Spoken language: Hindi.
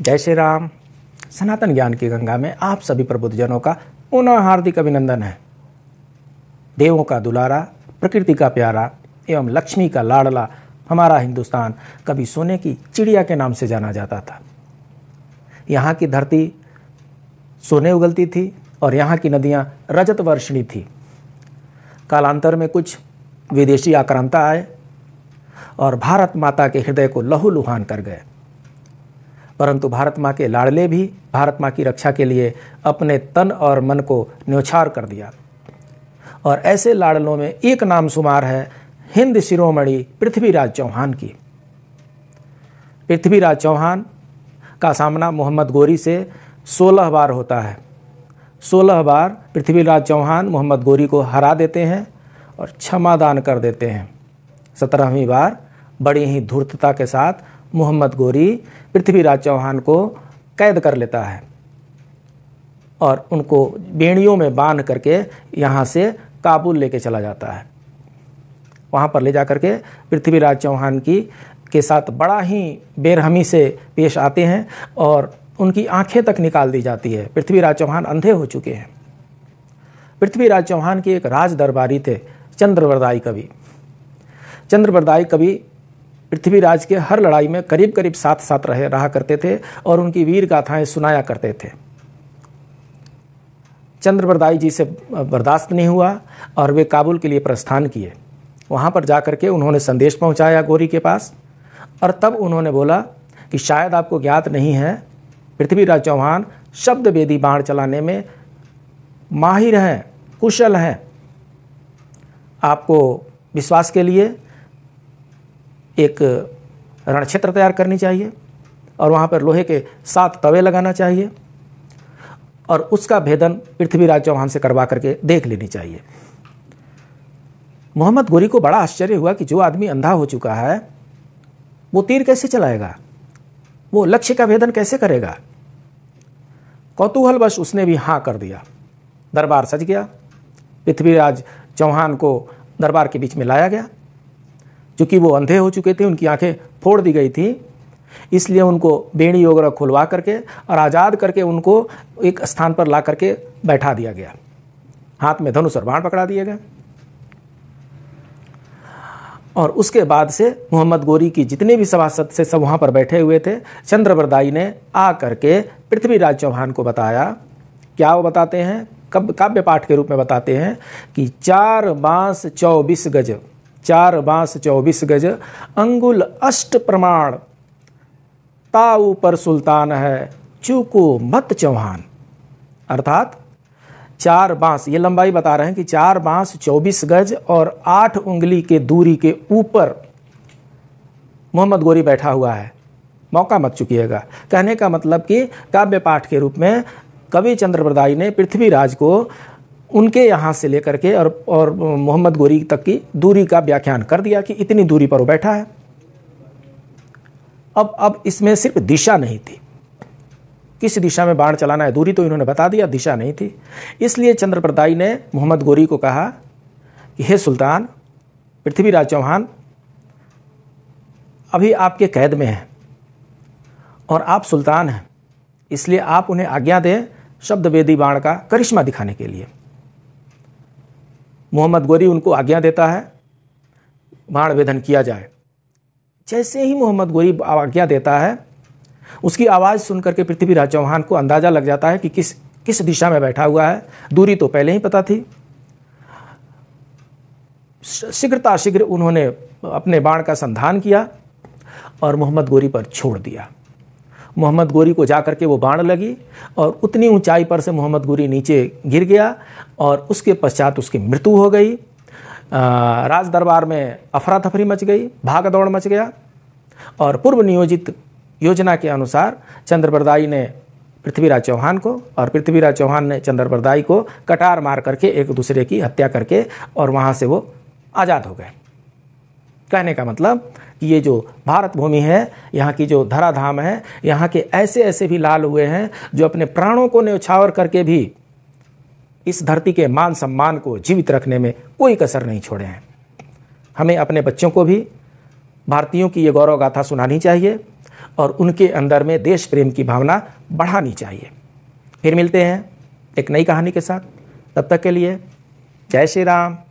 जय श्री राम सनातन ज्ञान की गंगा में आप सभी प्रबुद्धजनों का पुनः हार्दिक अभिनंदन है देवों का दुलारा प्रकृति का प्यारा एवं लक्ष्मी का लाडला हमारा हिंदुस्तान कभी सोने की चिड़िया के नाम से जाना जाता था यहाँ की धरती सोने उगलती थी और यहाँ की नदियाँ रजत वर्षणी थी कालांतर में कुछ विदेशी आक्रांता आए और भारत माता के हृदय को लहूलुहान कर गए परंतु भारत माँ के लाड़ले भी भारत माँ की रक्षा के लिए अपने तन और मन को न्योछार कर दिया और ऐसे लाड़लों में एक नाम शुमार है हिंद शिरोमणि पृथ्वीराज चौहान की पृथ्वीराज चौहान का सामना मोहम्मद गोरी से 16 बार होता है 16 बार पृथ्वीराज चौहान मोहम्मद गोरी को हरा देते हैं और क्षमादान कर देते हैं सत्रहवीं बार बड़ी ही धूर्तता के साथ मोहम्मद गोरी पृथ्वीराज चौहान को कैद कर लेता है और उनको बेड़ियों में बांध करके यहाँ से काबुल लेके चला जाता है वहाँ पर ले जा करके पृथ्वीराज चौहान की के साथ बड़ा ही बेरहमी से पेश आते हैं और उनकी आंखें तक निकाल दी जाती है पृथ्वीराज चौहान अंधे हो चुके हैं पृथ्वीराज चौहान के एक राज दरबारी थे चंद्रवरदाई कवि चंद्रवरदाई कवि पृथ्वीराज के हर लड़ाई में करीब करीब साथ साथ रहे रहा करते थे और उनकी वीर गाथाएं सुनाया करते थे चंद्रबरदाई जी से बर्दाश्त नहीं हुआ और वे काबुल के लिए प्रस्थान किए वहाँ पर जा के उन्होंने संदेश पहुँचाया गोरी के पास और तब उन्होंने बोला कि शायद आपको ज्ञात नहीं है पृथ्वीराज चौहान शब्द वेदी बाण चलाने में माहिर हैं कुशल हैं आपको विश्वास के लिए एक रण क्षेत्र तैयार करनी चाहिए और वहाँ पर लोहे के सात तवे लगाना चाहिए और उसका भेदन पृथ्वीराज चौहान से करवा करके देख लेनी चाहिए मोहम्मद गोरी को बड़ा आश्चर्य हुआ कि जो आदमी अंधा हो चुका है वो तीर कैसे चलाएगा वो लक्ष्य का भेदन कैसे करेगा कौतूहलवश उसने भी हाँ कर दिया दरबार सज गया पृथ्वीराज चौहान को दरबार के बीच में लाया गया चूँकि वो अंधे हो चुके थे उनकी आंखें फोड़ दी गई थी इसलिए उनको बेणी वगैरह खुलवा करके और आज़ाद करके उनको एक स्थान पर ला करके बैठा दिया गया हाथ में धनुष और बाण पकड़ा दिए गए और उसके बाद से मोहम्मद गोरी की जितने भी सभासद से सब वहाँ पर बैठे हुए थे चंद्रवरदाई ने आ करके पृथ्वीराज चौहान को बताया क्या वो बताते हैं कब काव्य पाठ के रूप में बताते हैं कि चार बांस चौबीस गज चार बांस चौबीस गज अंगुल अष्ट प्रमाण ताऊ पर सुल्तान है चूको मत चौहान अर्थात चार बांस ये लंबाई बता रहे हैं कि चार बांस चौबीस गज और आठ उंगली के दूरी के ऊपर मोहम्मद गोरी बैठा हुआ है मौका मत चुकिएगा कहने का मतलब कि काव्य पाठ के रूप में कवि चंद्र ने पृथ्वीराज को उनके यहाँ से लेकर के और और मोहम्मद गोरी तक की दूरी का व्याख्यान कर दिया कि इतनी दूरी पर वो बैठा है अब अब इसमें सिर्फ दिशा नहीं थी किस दिशा में बाढ़ चलाना है दूरी तो इन्होंने बता दिया दिशा नहीं थी इसलिए चंद्रप्रदाई ने मोहम्मद गोरी को कहा कि हे सुल्तान पृथ्वीराज चौहान अभी आपके कैद में हैं और आप सुल्तान हैं इसलिए आप उन्हें आज्ञा दें शब्द वेदी बाण का करिश्मा दिखाने के लिए मोहम्मद गोरी उनको आज्ञा देता है बाण वेदन किया जाए जैसे ही मोहम्मद गोरी आज्ञा देता है उसकी आवाज़ सुन करके पृथ्वीराज चौहान को अंदाज़ा लग जाता है कि किस किस दिशा में बैठा हुआ है दूरी तो पहले ही पता थी शीघ्रता शीघ्र उन्होंने अपने बाण का संधान किया और मोहम्मद गोरी पर छोड़ दिया मोहम्मद गोरी को जा कर के वो बाण लगी और उतनी ऊंचाई पर से मोहम्मद गोरी नीचे गिर गया और उसके पश्चात उसकी मृत्यु हो गई राज दरबार में अफरा तफरी मच गई भाग दौड़ मच गया और पूर्व नियोजित योजना के अनुसार चंद्रप्रदाई ने पृथ्वीराज चौहान को और पृथ्वीराज चौहान ने चंद्रप्रदाई को कटार मार करके एक दूसरे की हत्या करके और वहाँ से वो आज़ाद हो गए कहने का मतलब कि ये जो भारत भूमि है यहाँ की जो धराधाम है यहाँ के ऐसे ऐसे भी लाल हुए हैं जो अपने प्राणों को न्यौछावर करके भी इस धरती के मान सम्मान को जीवित रखने में कोई कसर नहीं छोड़े हैं हमें अपने बच्चों को भी भारतीयों की ये गौरव गाथा सुनानी चाहिए और उनके अंदर में देश प्रेम की भावना बढ़ानी चाहिए फिर मिलते हैं एक नई कहानी के साथ तब तक के लिए जय श्री राम